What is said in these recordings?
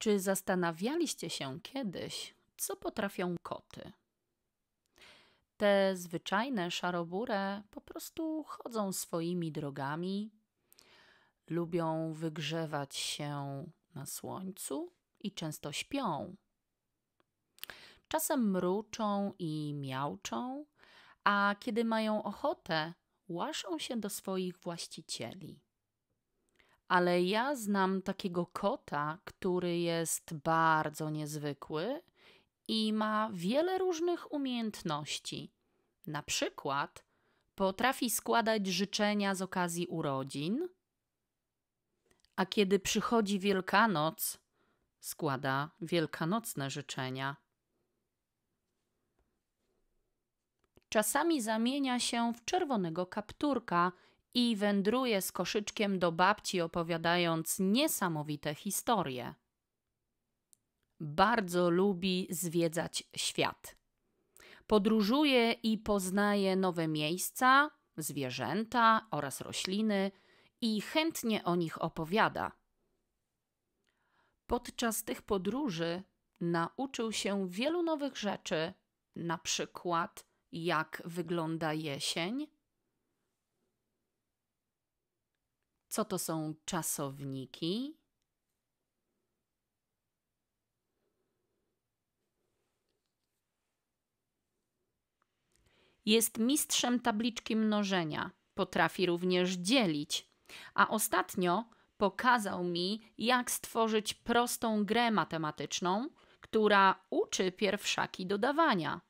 Czy zastanawialiście się kiedyś, co potrafią koty? Te zwyczajne szarobure po prostu chodzą swoimi drogami, lubią wygrzewać się na słońcu i często śpią. Czasem mruczą i miauczą, a kiedy mają ochotę, łaszą się do swoich właścicieli ale ja znam takiego kota, który jest bardzo niezwykły i ma wiele różnych umiejętności. Na przykład potrafi składać życzenia z okazji urodzin, a kiedy przychodzi Wielkanoc, składa wielkanocne życzenia. Czasami zamienia się w czerwonego kapturka i wędruje z koszyczkiem do babci, opowiadając niesamowite historie. Bardzo lubi zwiedzać świat. Podróżuje i poznaje nowe miejsca, zwierzęta oraz rośliny i chętnie o nich opowiada. Podczas tych podróży nauczył się wielu nowych rzeczy, na przykład jak wygląda jesień, Co to są czasowniki? Jest mistrzem tabliczki mnożenia. Potrafi również dzielić. A ostatnio pokazał mi, jak stworzyć prostą grę matematyczną, która uczy pierwszaki dodawania.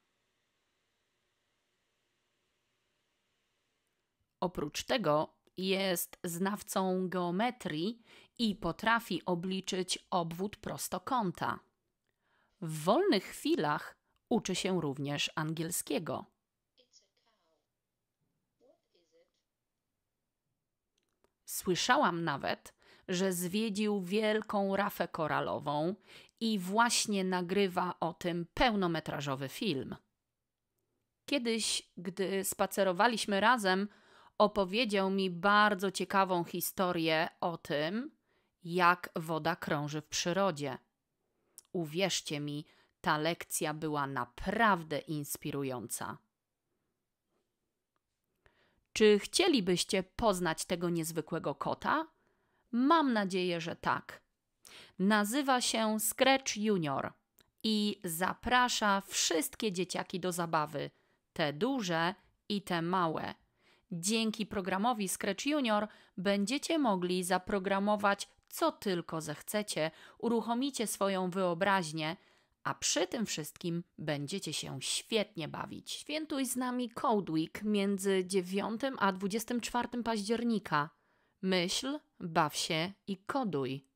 Oprócz tego jest znawcą geometrii i potrafi obliczyć obwód prostokąta. W wolnych chwilach uczy się również angielskiego. Słyszałam nawet, że zwiedził wielką rafę koralową i właśnie nagrywa o tym pełnometrażowy film. Kiedyś, gdy spacerowaliśmy razem, opowiedział mi bardzo ciekawą historię o tym, jak woda krąży w przyrodzie. Uwierzcie mi, ta lekcja była naprawdę inspirująca. Czy chcielibyście poznać tego niezwykłego kota? Mam nadzieję, że tak. Nazywa się Scratch Junior i zaprasza wszystkie dzieciaki do zabawy, te duże i te małe. Dzięki programowi Scratch Junior będziecie mogli zaprogramować co tylko zechcecie, uruchomicie swoją wyobraźnię, a przy tym wszystkim będziecie się świetnie bawić. Świętuj z nami Code Week między 9 a 24 października. Myśl, baw się i koduj.